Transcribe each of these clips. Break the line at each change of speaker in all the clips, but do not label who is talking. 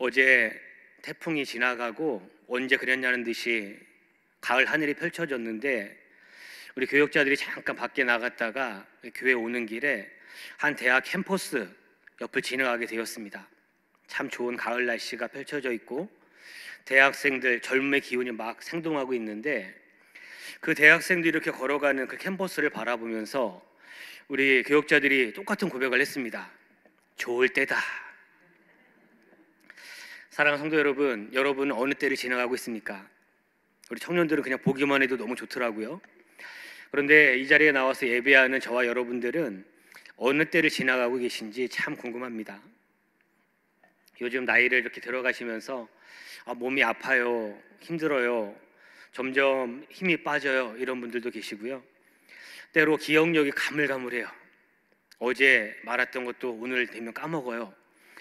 어제 태풍이 지나가고 언제 그랬냐는 듯이 가을 하늘이 펼쳐졌는데 우리 교육자들이 잠깐 밖에 나갔다가 교회 오는 길에 한 대학 캠퍼스 옆을 지나가게 되었습니다. 참 좋은 가을 날씨가 펼쳐져 있고 대학생들 젊음의 기운이 막 생동하고 있는데 그 대학생들이 이렇게 걸어가는 그 캠퍼스를 바라보면서 우리 교육자들이 똑같은 고백을 했습니다. 좋을 때다. 사랑하는 성도 여러분, 여러분은 어느 때를 지나가고 있습니까? 우리 청년들은 그냥 보기만 해도 너무 좋더라고요. 그런데 이 자리에 나와서 예배하는 저와 여러분들은 어느 때를 지나가고 계신지 참 궁금합니다. 요즘 나이를 이렇게 들어가시면서 아, 몸이 아파요, 힘들어요, 점점 힘이 빠져요 이런 분들도 계시고요. 때로 기억력이 가물가물해요. 어제 말했던 것도 오늘 되면 까먹어요.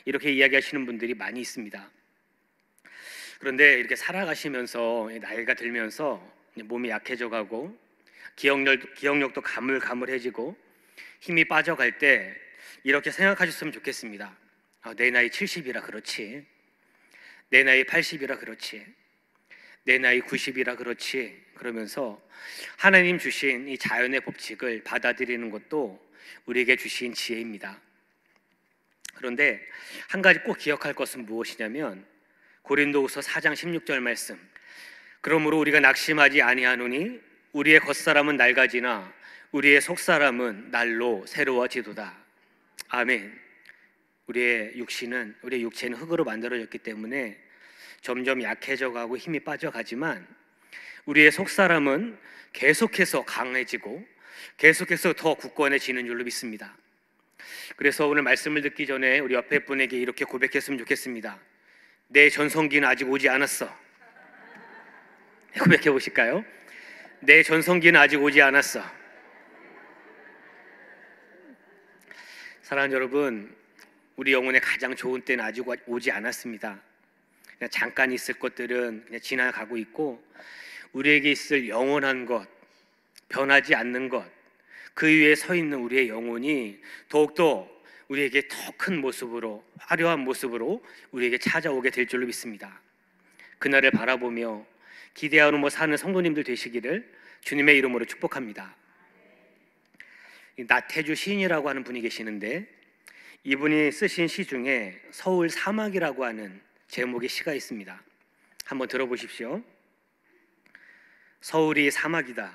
이렇게 이야기하시는 분들이 많이 있습니다. 그런데 이렇게 살아가시면서 나이가 들면서 몸이 약해져 가고 기억력, 기억력도 가물가물해지고 힘이 빠져갈 때 이렇게 생각하셨으면 좋겠습니다. 아, 내 나이 70이라 그렇지. 내 나이 80이라 그렇지. 내 나이 90이라 그렇지. 그러면서 하나님 주신 이 자연의 법칙을 받아들이는 것도 우리에게 주신 지혜입니다. 그런데 한 가지 꼭 기억할 것은 무엇이냐면 고린도후서 4장 16절 말씀. 그러므로 우리가 낙심하지 아니하노니 우리의 겉사람은 낡아지나 우리의 속사람은 날로 새로워지도다. 아멘. 우리의 육신은 우리의 육체는 흙으로 만들어졌기 때문에 점점 약해져 가고 힘이 빠져가지만 우리의 속사람은 계속해서 강해지고 계속해서 더 굳건해지는 줄로 믿습니다. 그래서 오늘 말씀을 듣기 전에 우리 옆에 분에게 이렇게 고백했으면 좋겠습니다. 내 전성기는 아직 오지 않았어. 고백해 보실까요? 내 전성기는 아직 오지 않았어. 사랑하는 여러분, 우리 영혼의 가장 좋은 때는 아직 오지 않았습니다. 그냥 잠깐 있을 것들은 그냥 지나가고 있고, 우리에게 있을 영원한 것, 변하지 않는 것, 그 위에 서 있는 우리의 영혼이 더욱더 우리에게 더 큰 모습으로 화려한 모습으로 우리에게 찾아오게 될 줄로 믿습니다. 그날을 바라보며 기대하는 뭐 사는 성도님들 되시기를 주님의 이름으로 축복합니다. 나태주 시인이라고 하는 분이 계시는데 이분이 쓰신 시 중에 서울 사막이라고 하는 제목의 시가 있습니다. 한번 들어보십시오. 서울이 사막이다.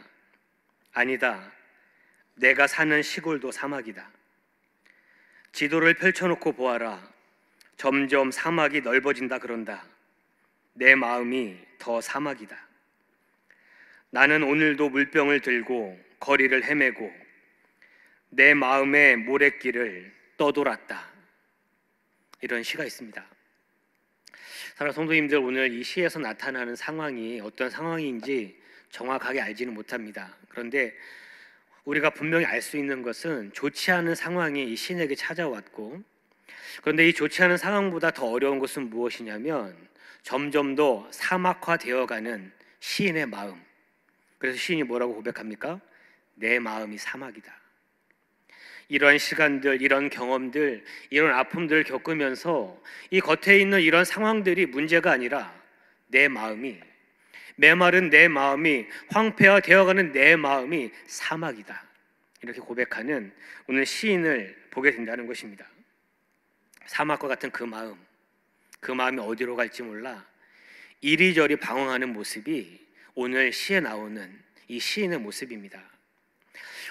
아니다. 내가 사는 시골도 사막이다. 지도를 펼쳐놓고 보아라. 점점 사막이 넓어진다 그런다. 내 마음이 더 사막이다. 나는 오늘도 물병을 들고 거리를 헤매고 내 마음의 모래길을 떠돌았다. 이런 시가 있습니다. 사랑 성도님들 오늘 이 시에서 나타나는 상황이 어떤 상황인지 정확하게 알지는 못합니다. 그런데 우리가 분명히 알 수 있는 것은 좋지 않은 상황이 이 신에게 찾아왔고 그런데 이 좋지 않은 상황보다 더 어려운 것은 무엇이냐면 점점 더 사막화되어가는 시인의 마음. 그래서 시인이 뭐라고 고백합니까? 내 마음이 사막이다. 이런 시간들, 이런 경험들, 이런 아픔들을 겪으면서 이 겉에 있는 이런 상황들이 문제가 아니라 내 마음이 메마른 내 마음이 황폐화 되어가는 내 마음이 사막이다. 이렇게 고백하는 오늘 시인을 보게 된다는 것입니다. 사막과 같은 그 마음, 그 마음이 어디로 갈지 몰라 이리저리 방황하는 모습이 오늘 시에 나오는 이 시인의 모습입니다.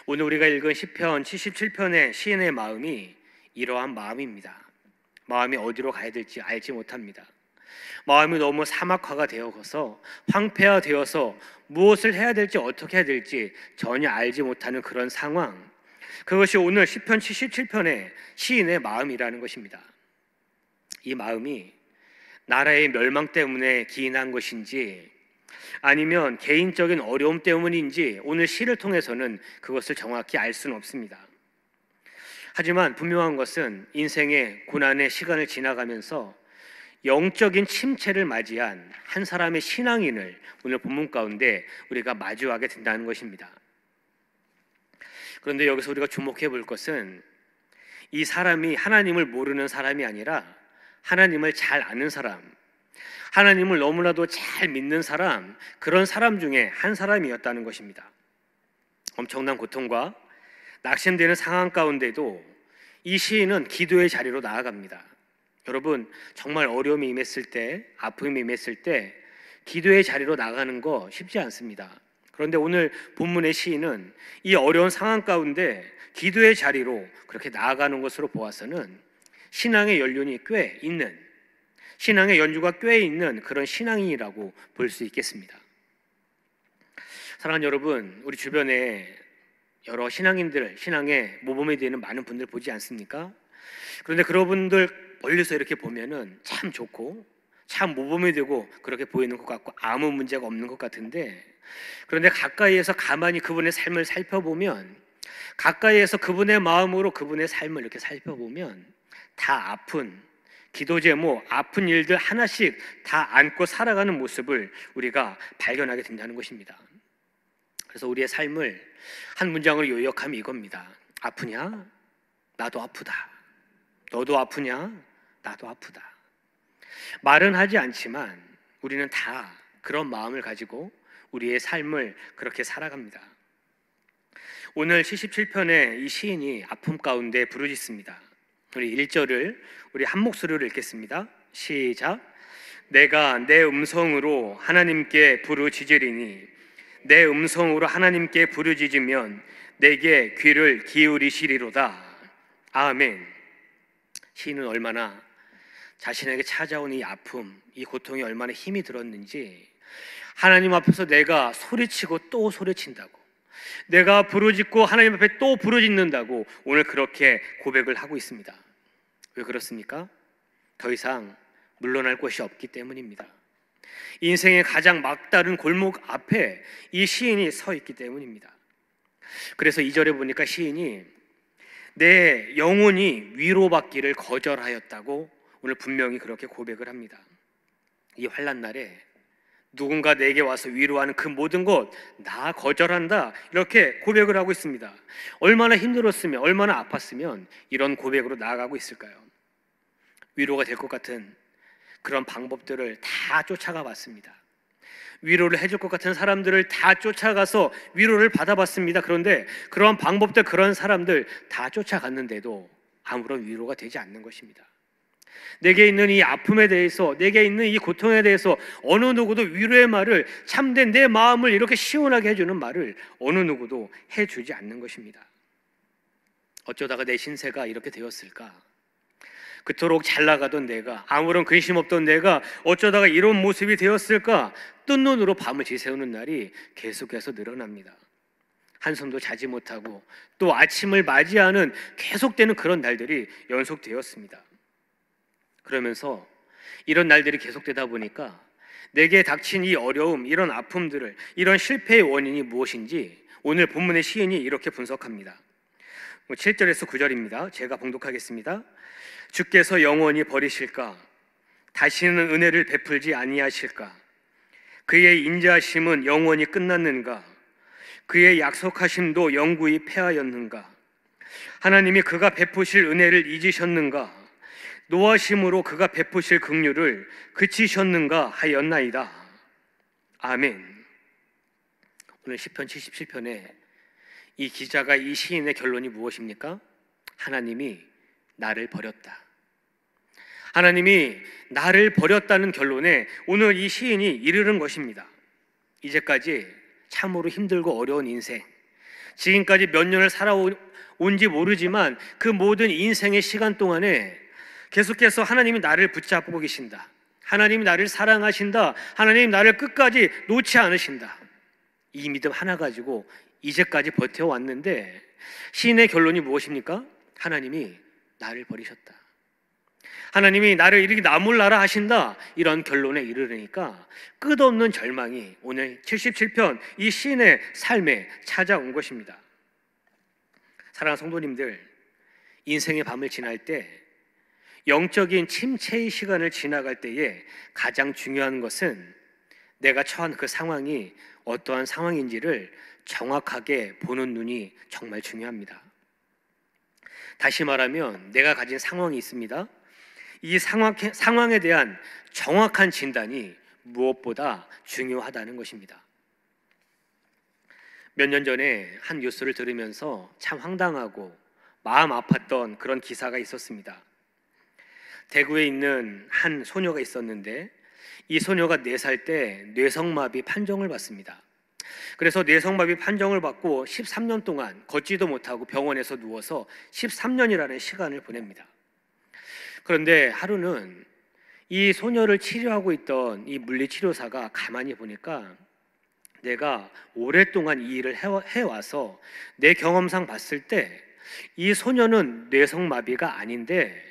오늘 우리가 읽은 시편 77편의 시인의 마음이 이러한 마음입니다. 마음이 어디로 가야 될지 알지 못합니다. 마음이 너무 사막화가 되어서 황폐화되어서 무엇을 해야 될지 어떻게 해야 될지 전혀 알지 못하는 그런 상황. 그것이 오늘 시편 77편의 시인의 마음이라는 것입니다. 이 마음이 나라의 멸망 때문에 기인한 것인지 아니면 개인적인 어려움 때문인지 오늘 시를 통해서는 그것을 정확히 알 수는 없습니다. 하지만 분명한 것은 인생의 고난의 시간을 지나가면서 영적인 침체를 맞이한 한 사람의 신앙인을 오늘 본문 가운데 우리가 마주하게 된다는 것입니다. 그런데 여기서 우리가 주목해 볼 것은 이 사람이 하나님을 모르는 사람이 아니라 하나님을 잘 아는 사람, 하나님을 너무나도 잘 믿는 사람, 그런 사람 중에 한 사람이었다는 것입니다. 엄청난 고통과 낙심되는 상황 가운데도 이 시인은 기도의 자리로 나아갑니다. 여러분 정말 어려움이 임했을 때 아픔이 임했을 때 기도의 자리로 나가는 거 쉽지 않습니다. 그런데 오늘 본문의 시인은 이 어려운 상황 가운데 기도의 자리로 그렇게 나아가는 것으로 보아서는 신앙의 연륜이 꽤 있는 신앙의 연주가 꽤 있는 그런 신앙인이라고 볼 수 있겠습니다. 사랑하는 여러분, 우리 주변에 여러 신앙인들, 신앙의 모범이 되는 많은 분들 보지 않습니까? 그런데 그런 분들 멀리서 이렇게 보면은 참 좋고 참 모범이 되고 그렇게 보이는 것 같고 아무 문제가 없는 것 같은데 그런데 가까이에서 가만히 그분의 삶을 살펴보면 가까이에서 그분의 마음으로 그분의 삶을 이렇게 살펴보면 다 아픈 기도 제목 아픈 일들 하나씩 다 안고 살아가는 모습을 우리가 발견하게 된다는 것입니다. 그래서 우리의 삶을 한 문장으로 요약하면 이겁니다. 아프냐? 나도 아프다. 너도 아프냐? 나도 아프다. 말은 하지 않지만 우리는 다 그런 마음을 가지고 우리의 삶을 그렇게 살아갑니다. 오늘 77편에 이 시인이 아픔 가운데 부르짖습니다. 우리 1절을 우리 한 목소리로 읽겠습니다. 시작. 내가 내 음성으로 하나님께 부르짖으리니 내 음성으로 하나님께 부르짖으면 내게 귀를 기울이시리로다. 아멘. 시인은 얼마나 자신에게 찾아온 이 아픔, 이 고통이 얼마나 힘이 들었는지 하나님 앞에서 내가 소리치고 또 소리친다고 내가 부르짖고 하나님 앞에 또 부르짖는다고 오늘 그렇게 고백을 하고 있습니다. 왜 그렇습니까? 더 이상 물러날 곳이 없기 때문입니다. 인생의 가장 막다른 골목 앞에 이 시인이 서 있기 때문입니다. 그래서 이절에 보니까 시인이 내 영혼이 위로받기를 거절하였다고 오늘 분명히 그렇게 고백을 합니다. 이 환란 날에 누군가 내게 와서 위로하는 그 모든 것 나 거절한다 이렇게 고백을 하고 있습니다. 얼마나 힘들었으면 얼마나 아팠으면 이런 고백으로 나아가고 있을까요? 위로가 될 것 같은 그런 방법들을 다 쫓아가 봤습니다. 위로를 해줄 것 같은 사람들을 다 쫓아가서 위로를 받아봤습니다. 그런데 그러 방법들 그런 사람들 다 쫓아갔는데도 아무런 위로가 되지 않는 것입니다. 내게 있는 이 아픔에 대해서, 내게 있는 이 고통에 대해서 어느 누구도 위로의 말을 참된 내 마음을 이렇게 시원하게 해주는 말을 어느 누구도 해주지 않는 것입니다. 어쩌다가 내 신세가 이렇게 되었을까? 그토록 잘 나가던 내가 아무런 근심 없던 내가 어쩌다가 이런 모습이 되었을까? 뜬 눈으로 밤을 지새우는 날이 계속해서 늘어납니다. 한숨도 자지 못하고 또 아침을 맞이하는 계속되는 그런 날들이 연속되었습니다. 그러면서 이런 날들이 계속되다 보니까 내게 닥친 이 어려움, 이런 아픔들을, 이런 실패의 원인이 무엇인지 오늘 본문의 시인이 이렇게 분석합니다. 7절에서 뭐 9절입니다. 제가 봉독하겠습니다. 주께서 영원히 버리실까? 다시는 은혜를 베풀지 아니하실까? 그의 인자심은 영원히 끝났는가? 그의 약속하심도 영구히 패하였는가? 하나님이 그가 베푸실 은혜를 잊으셨는가? 노하심으로 그가 베푸실 긍휼을 그치셨는가 하였나이다. 아멘. 오늘 시편 77편에 이 기자가 이 시인의 결론이 무엇입니까? 하나님이 나를 버렸다. 하나님이 나를 버렸다는 결론에 오늘 이 시인이 이르는 것입니다. 이제까지 참으로 힘들고 어려운 인생, 지금까지 몇 년을 살아온지 모르지만 그 모든 인생의 시간 동안에 계속해서 하나님이 나를 붙잡고 계신다. 하나님이 나를 사랑하신다. 하나님 나를 끝까지 놓지 않으신다. 이 믿음 하나 가지고 이제까지 버텨왔는데 시인의 결론이 무엇입니까? 하나님이 나를 버리셨다. 하나님이 나를 이렇게 나몰라라 하신다. 이런 결론에 이르니까 끝없는 절망이 오늘 77편 이 시인의 삶에 찾아온 것입니다. 사랑하는 성도님들, 인생의 밤을 지날 때 영적인 침체의 시간을 지나갈 때에 가장 중요한 것은 내가 처한 그 상황이 어떠한 상황인지를 정확하게 보는 눈이 정말 중요합니다. 다시 말하면 내가 가진 상황이 있습니다. 이 상황, 상황에 대한 정확한 진단이 무엇보다 중요하다는 것입니다. 몇 년 전에 한 뉴스를 들으면서 참 황당하고 마음 아팠던 그런 기사가 있었습니다. 대구에 있는 한 소녀가 있었는데 이 소녀가 4살 때 뇌성마비 판정을 받습니다. 그래서 뇌성마비 판정을 받고 13년 동안 걷지도 못하고 병원에서 누워서 13년이라는 시간을 보냅니다. 그런데 하루는 이 소녀를 치료하고 있던 이 물리치료사가 가만히 보니까 내가 오랫동안 이 일을 해와서 내 경험상 봤을 때 이 소녀는 뇌성마비가 아닌데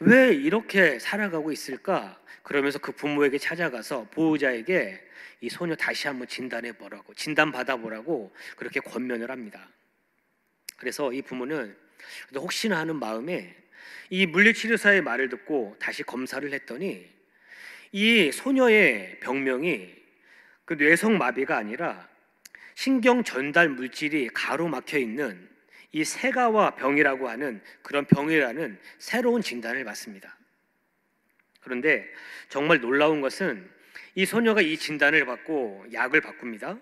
왜 이렇게 살아가고 있을까? 그러면서 그 부모에게 찾아가서 보호자에게 이 소녀 다시 한번 진단해 보라고 진단 받아 보라고 그렇게 권면을 합니다. 그래서 이 부모는 혹시나 하는 마음에 이 물리치료사의 말을 듣고 다시 검사를 했더니 이 소녀의 병명이 그 뇌성 마비가 아니라 신경 전달 물질이 가로막혀 있는 이 세가와 병이라고 하는 그런 병이라는 새로운 진단을 받습니다. 그런데 정말 놀라운 것은 이 소녀가 이 진단을 받고 약을 바꿉니다.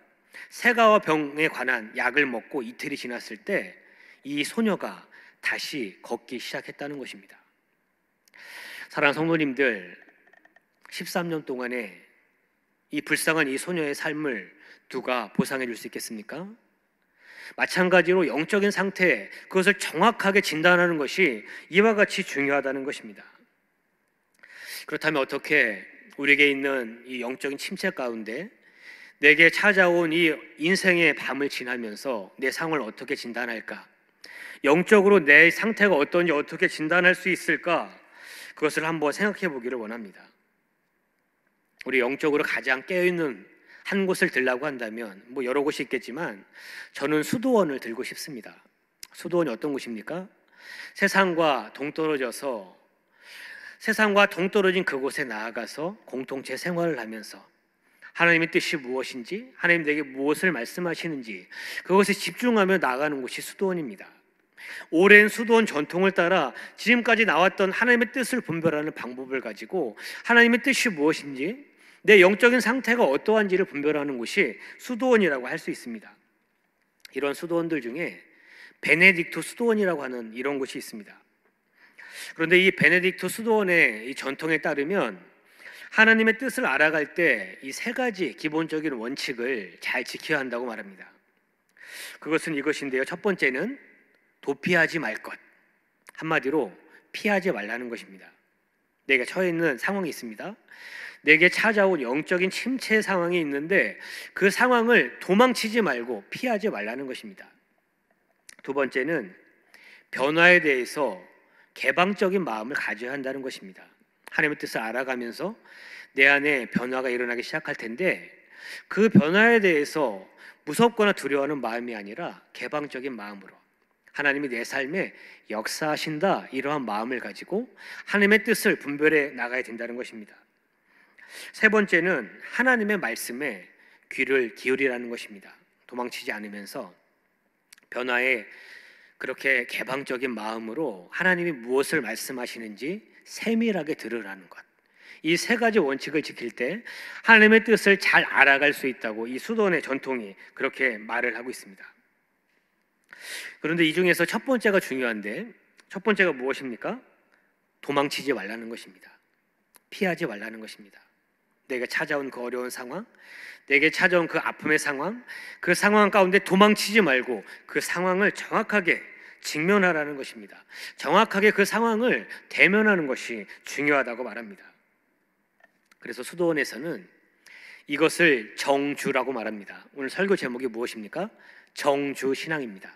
세가와 병에 관한 약을 먹고 이틀이 지났을 때 이 소녀가 다시 걷기 시작했다는 것입니다. 사랑 성도님들, 13년 동안에 이 불쌍한 이 소녀의 삶을 누가 보상해 줄 수 있겠습니까? 마찬가지로 영적인 상태, 그것을 정확하게 진단하는 것이 이와 같이 중요하다는 것입니다. 그렇다면 어떻게 우리에게 있는 이 영적인 침체 가운데 내게 찾아온 이 인생의 밤을 지나면서 내 상을 어떻게 진단할까? 영적으로 내 상태가 어떤지 어떻게 진단할 수 있을까? 그것을 한번 생각해 보기를 원합니다. 우리 영적으로 가장 깨어있는 한 곳을 들라고 한다면 뭐 여러 곳이 있겠지만 저는 수도원을 들고 싶습니다. 수도원이 어떤 곳입니까? 세상과 동떨어져서 세상과 동떨어진 그곳에 나아가서 공동체 생활을 하면서 하나님의 뜻이 무엇인지 하나님 내게 무엇을 말씀하시는지 그것에 집중하며 나가는 곳이 수도원입니다. 오랜 수도원 전통을 따라 지금까지 나왔던 하나님의 뜻을 분별하는 방법을 가지고 하나님의 뜻이 무엇인지 내 영적인 상태가 어떠한지를 분별하는 곳이 수도원이라고 할 수 있습니다. 이런 수도원들 중에 베네딕토 수도원이라고 하는 이런 곳이 있습니다. 그런데 이 베네딕토 수도원의 이 전통에 따르면 하나님의 뜻을 알아갈 때 이 세 가지 기본적인 원칙을 잘 지켜야 한다고 말합니다. 그것은 이것인데요. 첫 번째는 도피하지 말 것. 한마디로 피하지 말라는 것입니다. 내가 처해 있는 상황이 있습니다. 내게 찾아온 영적인 침체 상황이 있는데 그 상황을 도망치지 말고 피하지 말라는 것입니다. 두 번째는 변화에 대해서 개방적인 마음을 가져야 한다는 것입니다. 하나님의 뜻을 알아가면서 내 안에 변화가 일어나기 시작할 텐데 그 변화에 대해서 무섭거나 두려워하는 마음이 아니라 개방적인 마음으로 하나님이 내 삶에 역사하신다 이러한 마음을 가지고 하나님의 뜻을 분별해 나가야 된다는 것입니다. 세 번째는 하나님의 말씀에 귀를 기울이라는 것입니다. 도망치지 않으면서 변화에 그렇게 개방적인 마음으로 하나님이 무엇을 말씀하시는지 세밀하게 들으라는 것. 이 세 가지 원칙을 지킬 때 하나님의 뜻을 잘 알아갈 수 있다고 이 수도원의 전통이 그렇게 말을 하고 있습니다. 그런데 이 중에서 첫 번째가 중요한데 첫 번째가 무엇입니까? 도망치지 말라는 것입니다. 피하지 말라는 것입니다. 내가 찾아온 그 어려운 상황, 내게 찾아온 그 아픔의 상황, 그 상황 가운데 도망치지 말고 그 상황을 정확하게 직면하라는 것입니다. 정확하게 그 상황을 대면하는 것이 중요하다고 말합니다. 그래서 수도원에서는 이것을 정주라고 말합니다. 오늘 설교 제목이 무엇입니까? 정주 신앙입니다.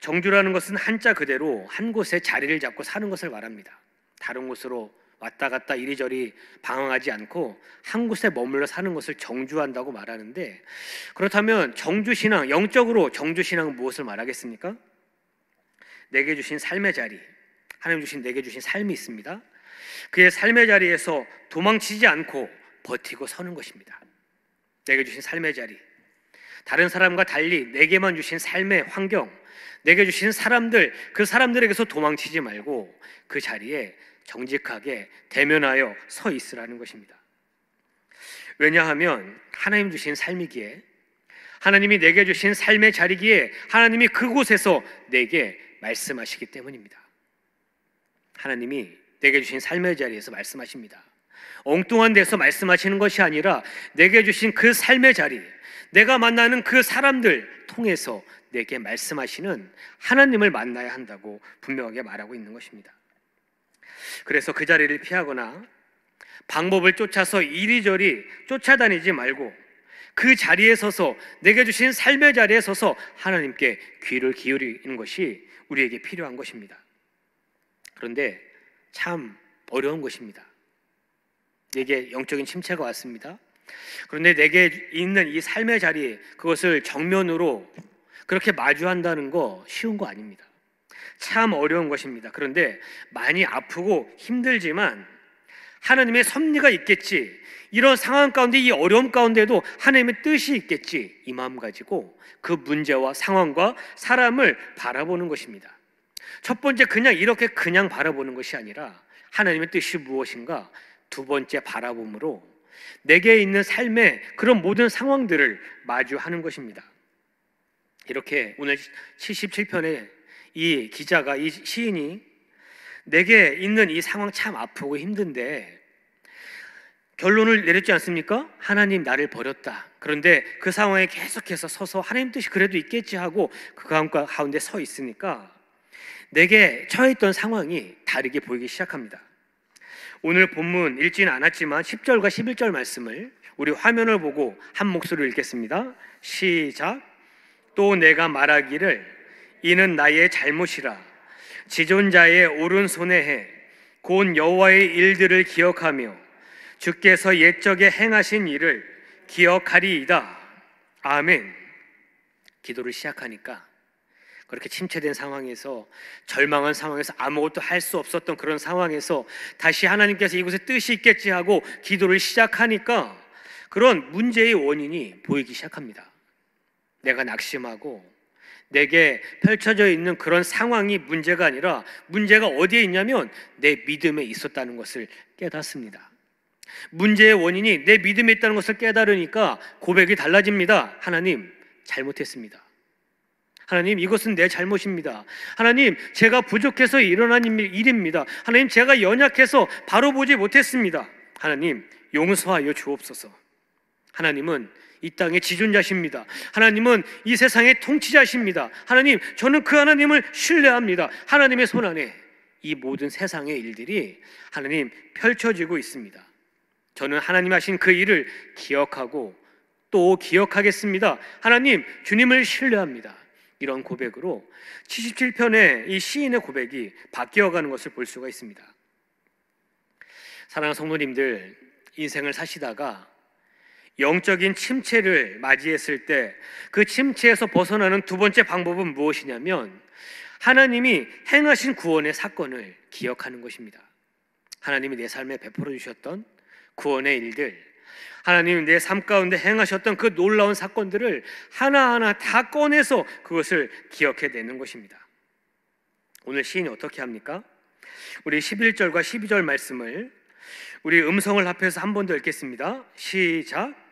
정주라는 것은 한자 그대로 한 곳에 자리를 잡고 사는 것을 말합니다. 다른 곳으로 왔다 갔다 이리저리 방황하지 않고 한 곳에 머물러 사는 것을 정주한다고 말하는데 그렇다면 정주 신앙 영적으로 정주 신앙은 무엇을 말하겠습니까? 내게 주신 삶의 자리 하나님 주신 내게 주신 삶이 있습니다. 그의 삶의 자리에서 도망치지 않고 버티고 서는 것입니다. 내게 주신 삶의 자리 다른 사람과 달리 내게만 주신 삶의 환경, 내게 주신 사람들, 그 사람들에게서 도망치지 말고 그 자리에 정직하게 대면하여 서 있으라는 것입니다. 왜냐하면 하나님 주신 삶이기에 하나님이 내게 주신 삶의 자리기에 하나님이 그곳에서 내게 말씀하시기 때문입니다. 하나님이 내게 주신 삶의 자리에서 말씀하십니다. 엉뚱한 데서 말씀하시는 것이 아니라 내게 주신 그 삶의 자리, 내가 만나는 그 사람들 통해서 내게 말씀하시는 하나님을 만나야 한다고 분명하게 말하고 있는 것입니다. 그래서 그 자리를 피하거나 방법을 쫓아서 이리저리 쫓아다니지 말고 그 자리에 서서 내게 주신 삶의 자리에 서서 하나님께 귀를 기울이는 것이 우리에게 필요한 것입니다. 그런데 참 어려운 것입니다. 내게 영적인 침체가 왔습니다. 그런데 내게 있는 이 삶의 자리 그것을 정면으로 그렇게 마주한다는 거 쉬운 거 아닙니다. 참 어려운 것입니다. 그런데 많이 아프고 힘들지만 하나님의 섭리가 있겠지. 이런 상황 가운데 이 어려움 가운데도 하나님의 뜻이 있겠지. 이 마음 가지고 그 문제와 상황과 사람을 바라보는 것입니다. 첫 번째 그냥 이렇게 그냥 바라보는 것이 아니라 하나님의 뜻이 무엇인가 두 번째 바라봄으로 내게 있는 삶의 그런 모든 상황들을 마주하는 것입니다. 이렇게 오늘 77편의 이 기자가 이 시인이 내게 있는 이 상황 참 아프고 힘든데 결론을 내렸지 않습니까? 하나님 나를 버렸다. 그런데 그 상황에 계속해서 서서 하나님 뜻이 그래도 있겠지 하고 그 가운데 서 있으니까 내게 처해 있던 상황이 다르게 보이기 시작합니다. 오늘 본문 읽지는 않았지만 10절과 11절 말씀을 우리 화면을 보고 한 목소리로 읽겠습니다. 시작. 또 내가 말하기를 이는 나의 잘못이라 지존자의 오른손에 해 곧 여호와의 일들을 기억하며 주께서 옛적에 행하신 일을 기억하리이다. 아멘. 기도를 시작하니까 그렇게 침체된 상황에서 절망한 상황에서 아무것도 할 수 없었던 그런 상황에서 다시 하나님께서 이곳에 뜻이 있겠지 하고 기도를 시작하니까 그런 문제의 원인이 보이기 시작합니다. 내가 낙심하고 내게 펼쳐져 있는 그런 상황이 문제가 아니라 문제가 어디에 있냐면 내 믿음에 있었다는 것을 깨닫습니다. 문제의 원인이 내 믿음에 있다는 것을 깨달으니까 고백이 달라집니다. 하나님, 잘못했습니다. 하나님, 이것은 내 잘못입니다. 하나님, 제가 부족해서 일어난 일입니다. 하나님, 제가 연약해서 바로 보지 못했습니다. 하나님, 용서하여 주옵소서. 하나님은 이 땅의 지존자십니다. 하나님은 이 세상의 통치자십니다. 하나님, 저는 그 하나님을 신뢰합니다. 하나님의 손 안에 이 모든 세상의 일들이 하나님 펼쳐지고 있습니다. 저는 하나님 하신 그 일을 기억하고 또 기억하겠습니다. 하나님, 주님을 신뢰합니다. 이런 고백으로 77편의 이 시인의 고백이 바뀌어가는 것을 볼 수가 있습니다. 사랑하는 성도님들, 인생을 사시다가 영적인 침체를 맞이했을 때 그 침체에서 벗어나는 두 번째 방법은 무엇이냐면 하나님이 행하신 구원의 사건을 기억하는 것입니다. 하나님이 내 삶에 베풀어 주셨던 구원의 일들, 하나님 내삶 가운데 행하셨던 그 놀라운 사건들을 하나하나 다 꺼내서 그것을 기억해 내는 것입니다. 오늘 시인이 어떻게 합니까? 우리 11절과 12절 말씀을 우리 음성을 합해서 한 번 더 읽겠습니다. 시작.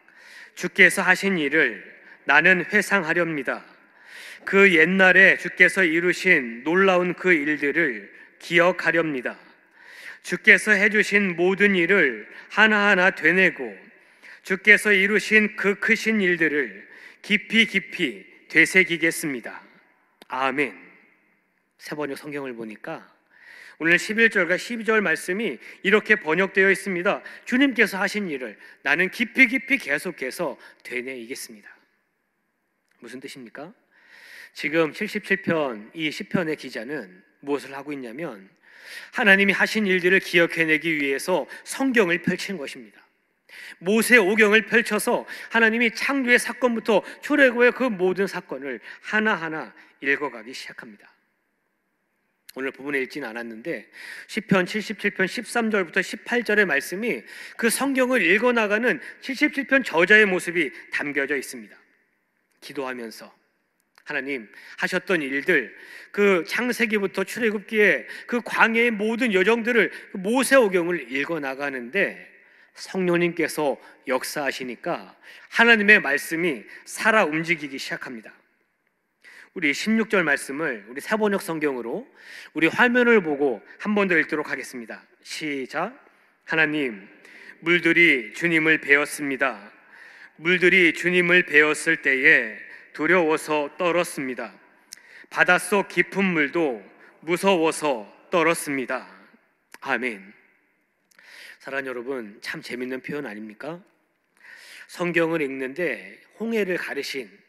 주께서 하신 일을 나는 회상하렵니다. 그 옛날에 주께서 이루신 놀라운 그 일들을 기억하렵니다. 주께서 해주신 모든 일을 하나하나 되내고 주께서 이루신 그 크신 일들을 깊이 깊이 되새기겠습니다. 아멘. 세 번역 성경을 보니까 오늘 11절과 12절 말씀이 이렇게 번역되어 있습니다. 주님께서 하신 일을 나는 깊이 깊이 계속해서 되뇌이겠습니다. 무슨 뜻입니까? 지금 77편 이 시편의 기자는 무엇을 하고 있냐면 하나님이 하신 일들을 기억해내기 위해서 성경을 펼친 것입니다. 모세 오경을 펼쳐서 하나님이 창조의 사건부터 초래고의 그 모든 사건을 하나하나 읽어가기 시작합니다. 오늘 부분에 읽지는 않았는데 1 0편 77편 13절부터 18절의 말씀이 그 성경을 읽어 나가는 77편 저자의 모습이 담겨져 있습니다. 기도하면서 하나님 하셨던 일들 그 창세기부터 출애굽기에 그 광야의 모든 여정들을 그 모세오경을 읽어 나가는데 성령님께서 역사하시니까 하나님의 말씀이 살아 움직이기 시작합니다. 우리 16절 말씀을 우리 세번역 성경으로 우리 화면을 보고 한 번 더 읽도록 하겠습니다. 시작. 하나님, 물들이 주님을 배웠습니다. 물들이 주님을 배웠을 때에 두려워서 떨었습니다. 바닷속 깊은 물도 무서워서 떨었습니다. 아멘. 사랑 여러분, 참 재밌는 표현 아닙니까? 성경을 읽는데 홍해를 가르신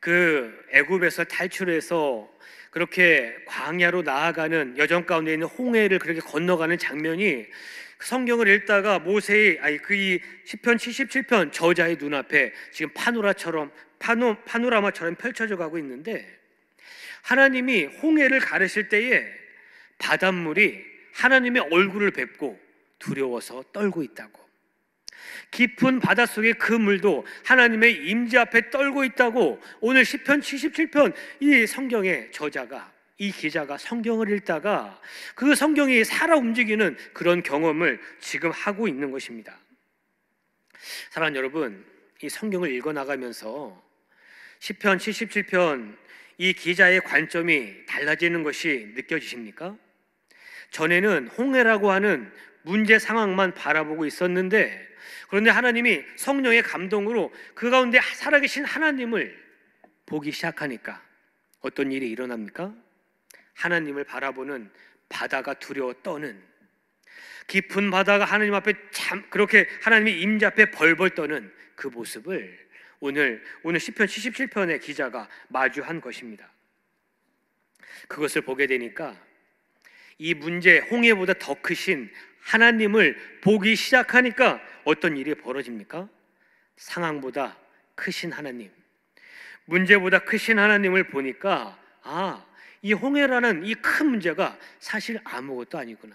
그 애굽에서 탈출해서 그렇게 광야로 나아가는 여정 가운데 있는 홍해를 그렇게 건너가는 장면이 성경을 읽다가 모세의 아니 그 이 시편 77편 저자의 눈앞에 지금 파노라처럼 파노 파노라마처럼 펼쳐져 가고 있는데 하나님이 홍해를 가르실 때에 바닷물이 하나님의 얼굴을 뵙고 두려워서 떨고 있다고 깊은 바닷속의 그 물도 하나님의 임재 앞에 떨고 있다고 오늘 1 0편 77편 이 성경의 저자가 이 기자가 성경을 읽다가 그 성경이 살아 움직이는 그런 경험을 지금 하고 있는 것입니다. 사랑하는 여러분, 이 성경을 읽어 나가면서 시편 77편 이 기자의 관점이 달라지는 것이 느껴지십니까? 전에는 홍해라고 하는 문제 상황만 바라보고 있었는데 그런데 하나님이 성령의 감동으로 그 가운데 살아계신 하나님을 보기 시작하니까 어떤 일이 일어납니까? 하나님을 바라보는 바다가 두려워 떠는 깊은 바다가 하나님 앞에 참 그렇게 하나님의 임자 앞에 벌벌 떠는 그 모습을 오늘 오늘 시편 77편의 기자가 마주한 것입니다. 그것을 보게 되니까 이 문제 홍해보다 더 크신 하나님을 보기 시작하니까 어떤 일이 벌어집니까? 상황보다 크신 하나님, 문제보다 크신 하나님을 보니까 아, 이 홍해라는 이 큰 문제가 사실 아무것도 아니구나.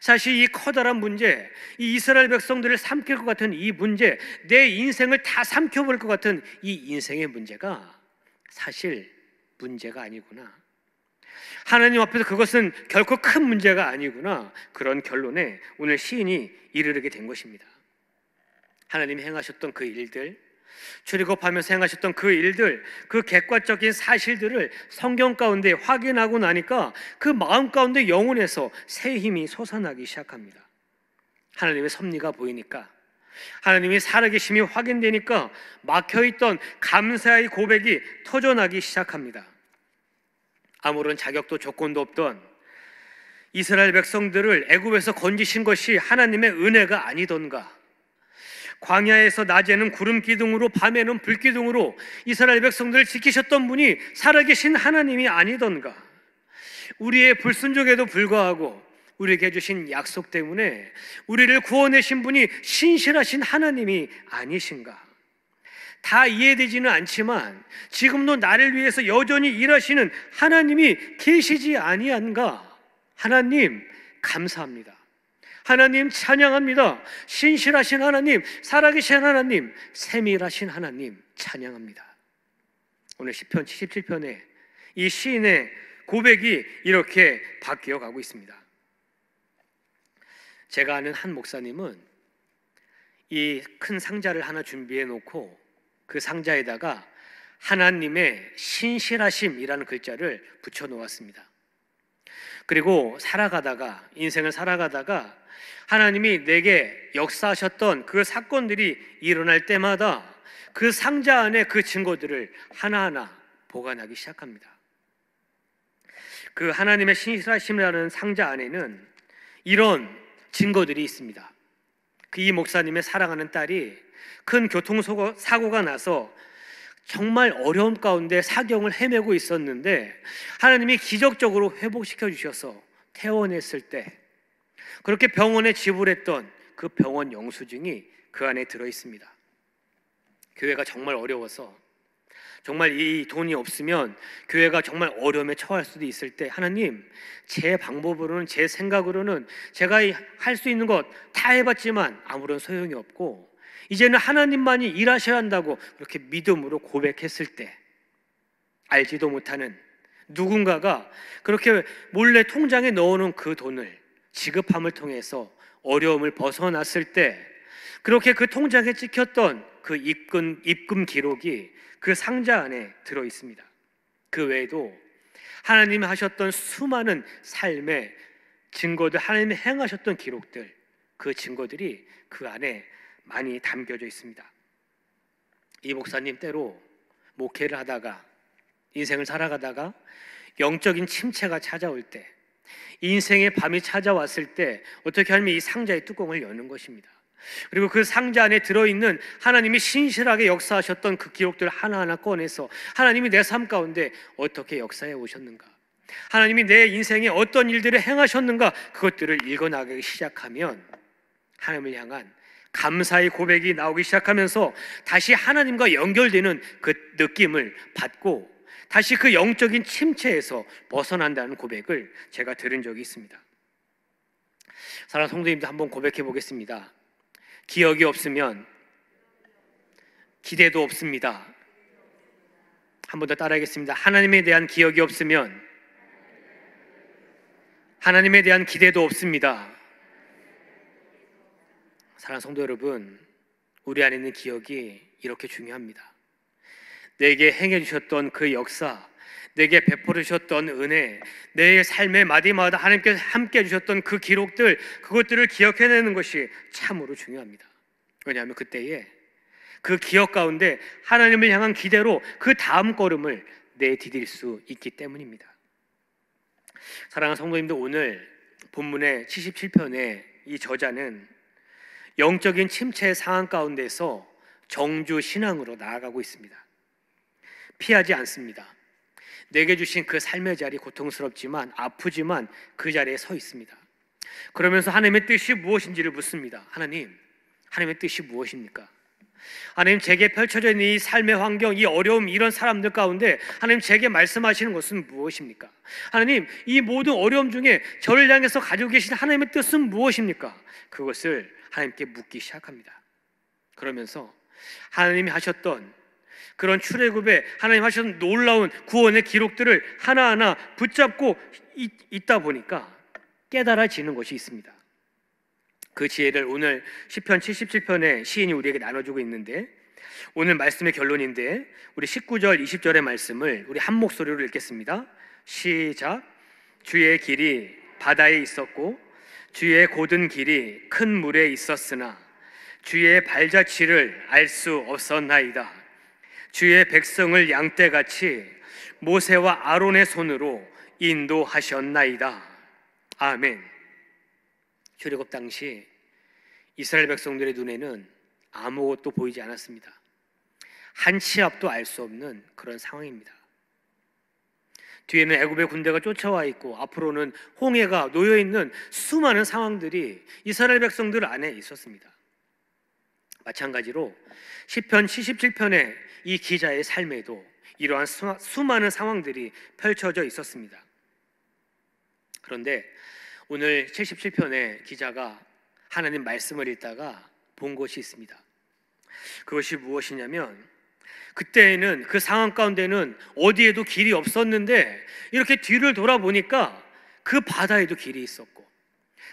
사실 이 커다란 문제, 이 이스라엘 백성들을 삼킬 것 같은 이 문제, 내 인생을 다 삼켜버릴 것 같은 이 인생의 문제가 사실 문제가 아니구나. 하나님 앞에서 그것은 결코 큰 문제가 아니구나. 그런 결론에 오늘 시인이 이르르게 된 것입니다. 하나님이 행하셨던 그 일들, 출애굽하면서 행하셨던 그 일들, 그 객관적인 사실들을 성경 가운데 확인하고 나니까 그 마음 가운데 영혼에서 새 힘이 솟아나기 시작합니다. 하나님의 섭리가 보이니까 하나님이 살아계심이 확인되니까 막혀있던 감사의 고백이 터져나기 시작합니다. 아무런 자격도 조건도 없던 이스라엘 백성들을 애굽에서 건지신 것이 하나님의 은혜가 아니던가 광야에서 낮에는 구름 기둥으로 밤에는 불 기둥으로 이스라엘 백성들을 지키셨던 분이 살아계신 하나님이 아니던가 우리의 불순종에도 불구하고 우리에게 주신 약속 때문에 우리를 구원해신 분이 신실하신 하나님이 아니신가 다 이해되지는 않지만 지금도 나를 위해서 여전히 일하시는 하나님이 계시지 아니한가? 하나님 감사합니다. 하나님 찬양합니다. 신실하신 하나님, 살아계신 하나님, 세밀하신 하나님 찬양합니다. 오늘 시편 77편에 이 시인의 고백이 이렇게 바뀌어 가고 있습니다. 제가 아는 한 목사님은 이 큰 상자를 하나 준비해 놓고 그 상자에다가 하나님의 신실하심이라는 글자를 붙여 놓았습니다. 그리고 살아가다가 인생을 살아가다가 하나님이 내게 역사하셨던 그 사건들이 일어날 때마다 그 상자 안에 그 증거들을 하나하나 보관하기 시작합니다. 그 하나님의 신실하심이라는 상자 안에는 이런 증거들이 있습니다. 그이 목사님의 사랑하는 딸이 큰 교통사고가 나서 정말 어려움 가운데 사경을 헤매고 있었는데 하나님이 기적적으로 회복시켜 주셔서 퇴원했을 때 그렇게 병원에 지불했던 그 병원 영수증이 그 안에 들어 있습니다. 교회가 정말 어려워서 정말 이 돈이 없으면 교회가 정말 어려움에 처할 수도 있을 때 하나님 제 방법으로는 제 생각으로는 제가 할 수 있는 것 다 해봤지만 아무런 소용이 없고 이제는 하나님만이 일하셔야 한다고 그렇게 믿음으로 고백했을 때 알지도 못하는 누군가가 그렇게 몰래 통장에 넣어놓은 그 돈을 지급함을 통해서 어려움을 벗어났을 때 그렇게 그 통장에 찍혔던 그 입금 입금 기록이 그 상자 안에 들어 있습니다. 그 외에도 하나님이 하셨던 수많은 삶의 증거들, 하나님이 행하셨던 기록들, 그 증거들이 그 안에 많이 담겨져 있습니다. 이 목사님 때로 목회를 하다가 인생을 살아가다가 영적인 침체가 찾아올 때 인생의 밤이 찾아왔을 때 어떻게 하면 이 상자의 뚜껑을 여는 것입니다. 그리고 그 상자 안에 들어있는 하나님이 신실하게 역사하셨던 그 기록들 하나하나 꺼내서 하나님이 내 삶 가운데 어떻게 역사해 오셨는가? 하나님이 내 인생에 어떤 일들을 행하셨는가? 그것들을 읽어나가기 시작하면 하나님을 향한 감사의 고백이 나오기 시작하면서 다시 하나님과 연결되는 그 느낌을 받고 다시 그 영적인 침체에서 벗어난다는 고백을 제가 들은 적이 있습니다. 사랑 성도님도 한번 고백해 보겠습니다. 기억이 없으면 기대도 없습니다. 한 번 더 따라하겠습니다. 하나님에 대한 기억이 없으면 하나님에 대한 기대도 없습니다. 사랑 성도 여러분, 우리 안에 있는 기억이 이렇게 중요합니다. 내게 행해 주셨던 그 역사, 내게 베풀으셨던 은혜, 내 삶의 마디마다 하나님께서 함께 주셨던 그 기록들, 그것들을 기억해내는 것이 참으로 중요합니다. 왜냐하면 그때에 그 기억 가운데 하나님을 향한 기대로 그 다음 걸음을 내디딜 수 있기 때문입니다. 사랑하는 성도님들 오늘 본문의 77편에 이 저자는 영적인 침체 상황 가운데서 정주 신앙으로 나아가고 있습니다. 피하지 않습니다. 내게 주신 그 삶의 자리 고통스럽지만 아프지만 그 자리에 서 있습니다. 그러면서 하나님의 뜻이 무엇인지를 묻습니다. 하나님, 하나님의 뜻이 무엇입니까? 하나님 제게 펼쳐져 있는 이 삶의 환경, 이 어려움, 이런 사람들 가운데 하나님 제게 말씀하시는 것은 무엇입니까? 하나님 이 모든 어려움 중에 저를 향해서 가지고 계신 하나님의 뜻은 무엇입니까? 그것을 하나님께 묻기 시작합니다. 그러면서 하나님이 하셨던 그런 출애굽에 하나님 하신 놀라운 구원의 기록들을 하나하나 붙잡고 있다 보니까 깨달아지는 것이 있습니다. 그 지혜를 오늘 시편 77편에 시인이 우리에게 나눠주고 있는데 오늘 말씀의 결론인데 우리 19절 20절의 말씀을 우리 한 목소리로 읽겠습니다. 시작 주의 길이 바다에 있었고 주의 고든 길이 큰 물에 있었으나 주의 발자취를 알 수 없었나이다. 주의 백성을 양떼같이 모세와 아론의 손으로 인도하셨나이다. 아멘. 출애굽 당시 이스라엘 백성들의 눈에는 아무것도 보이지 않았습니다. 한 치 앞도 알 수 없는 그런 상황입니다. 뒤에는 애굽의 군대가 쫓아와 있고 앞으로는 홍해가 놓여 있는 수많은 상황들이 이스라엘 백성들 안에 있었습니다. 마찬가지로 시편 77편의 이 기자의 삶에도 이러한 수많은 상황들이 펼쳐져 있었습니다. 그런데 오늘 77편의 기자가 하나님 말씀을 읽다가 본 것이 있습니다. 그것이 무엇이냐면 그때에는 그 상황 가운데는 어디에도 길이 없었는데 이렇게 뒤를 돌아보니까 그 바다에도 길이 있었고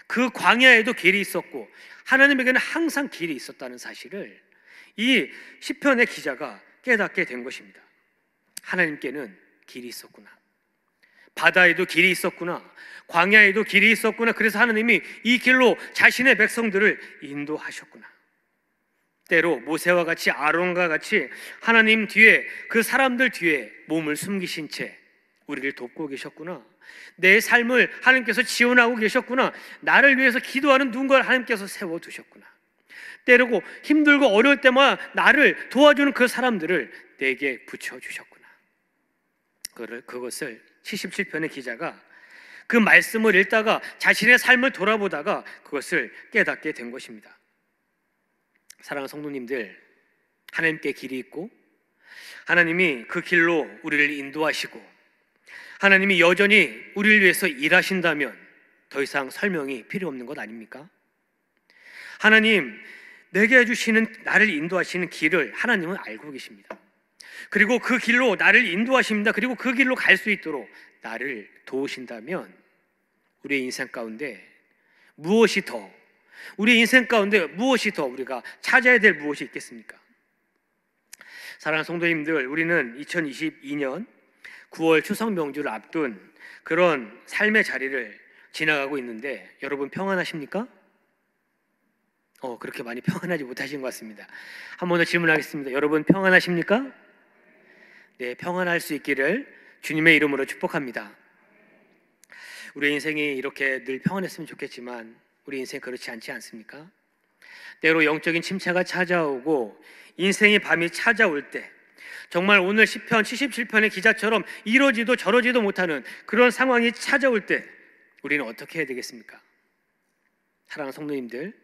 그 광야에도 길이 있었고 하나님에게는 항상 길이 있었다는 사실을 이 시편의 기자가 깨닫게 된 것입니다. 하나님께는 길이 있었구나. 바다에도 길이 있었구나. 광야에도 길이 있었구나. 그래서 하나님이 이 길로 자신의 백성들을 인도하셨구나. 때로 모세와 같이 아론과 같이 하나님 뒤에 그 사람들 뒤에 몸을 숨기신 채 우리를 돕고 계셨구나. 내 삶을 하나님께서 지원하고 계셨구나. 나를 위해서 기도하는 누군가를 하나님께서 세워두셨구나. 때르고 힘들고 어려울 때마다 나를 도와주는 그 사람들을 내게 붙여주셨구나. 그를, 그것을 77편의 기자가 그 말씀을 읽다가 자신의 삶을 돌아보다가 그것을 깨닫게 된 것입니다. 사랑하는 성도님들, 하나님께 길이 있고 하나님이 그 길로 우리를 인도하시고 하나님이 여전히 우리를 위해서 일하신다면 더 이상 설명이 필요 없는 것 아닙니까? 하나님, 내게 해주시는, 나를 인도하시는 길을 하나님은 알고 계십니다. 그리고 그 길로 나를 인도하십니다. 그리고 그 길로 갈 수 있도록 나를 도우신다면 우리의 인생 가운데 무엇이 더, 우리의 인생 가운데 무엇이 더 우리가 찾아야 될 무엇이 있겠습니까? 사랑하는 성도님들, 우리는 2022년 9월 추석 명주를 앞둔 그런 삶의 자리를 지나가고 있는데 여러분 평안하십니까? 어, 그렇게 많이 평안하지 못하신 것 같습니다. 한번 더 질문하겠습니다. 여러분 평안하십니까? 네, 평안할 수 있기를 주님의 이름으로 축복합니다. 우리 인생이 이렇게 늘 평안했으면 좋겠지만 우리 인생 그렇지 않지 않습니까? 때로 영적인 침체가 찾아오고 인생의 밤이 찾아올 때 정말 오늘 10편, 77편의 기자처럼 이러지도 저러지도 못하는 그런 상황이 찾아올 때 우리는 어떻게 해야 되겠습니까? 사랑하는 성도님들,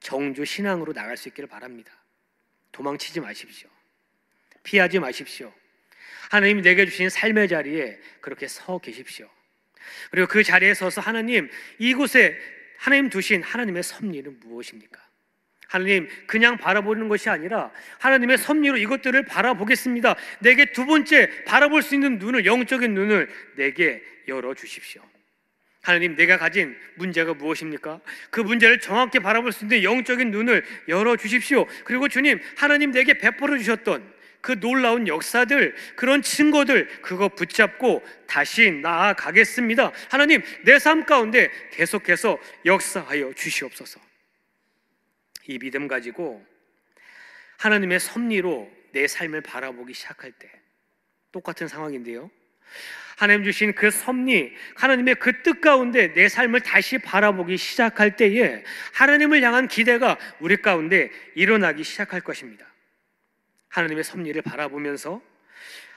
정주 신앙으로 나갈 수 있기를 바랍니다. 도망치지 마십시오. 피하지 마십시오. 하나님 내게 주신 삶의 자리에 그렇게 서 계십시오. 그리고 그 자리에 서서 하나님, 이곳에 하나님 두신 하나님의 섭리는 무엇입니까? 하나님 그냥 바라보는 것이 아니라 하나님의 섭리로 이것들을 바라보겠습니다. 내게 두 번째 바라볼 수 있는 눈을 영적인 눈을 내게 열어 주십시오. 하나님 내가 가진 문제가 무엇입니까? 그 문제를 정확히 바라볼 수 있는 영적인 눈을 열어 주십시오. 그리고 주님 하나님 내게 베풀어 주셨던 그 놀라운 역사들, 그런 증거들, 그거 붙잡고 다시 나아가겠습니다. 하나님, 내 삶 가운데 계속해서 역사하여 주시옵소서. 이 믿음 가지고 하나님의 섭리로 내 삶을 바라보기 시작할 때 똑같은 상황인데요. 하나님 주신 그 섭리, 하나님의 그 뜻 가운데 내 삶을 다시 바라보기 시작할 때에 하나님을 향한 기대가 우리 가운데 일어나기 시작할 것입니다. 하나님의 섭리를 바라보면서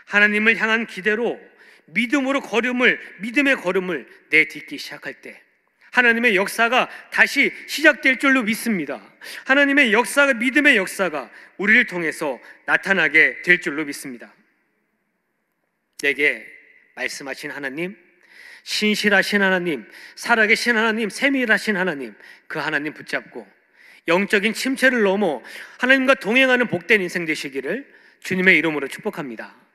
하나님을 향한 기대로 믿음으로 걸음을, 믿음의 걸음을 내딛기 시작할 때 하나님의 역사가 다시 시작될 줄로 믿습니다. 하나님의 역사가, 믿음의 역사가 우리를 통해서 나타나게 될 줄로 믿습니다. 내게 말씀하신 하나님, 신실하신 하나님, 살아계신 하나님, 세밀하신 하나님, 그 하나님 붙잡고 영적인 침체를 넘어 하나님과 동행하는 복된 인생 되시기를 주님의 이름으로 축복합니다.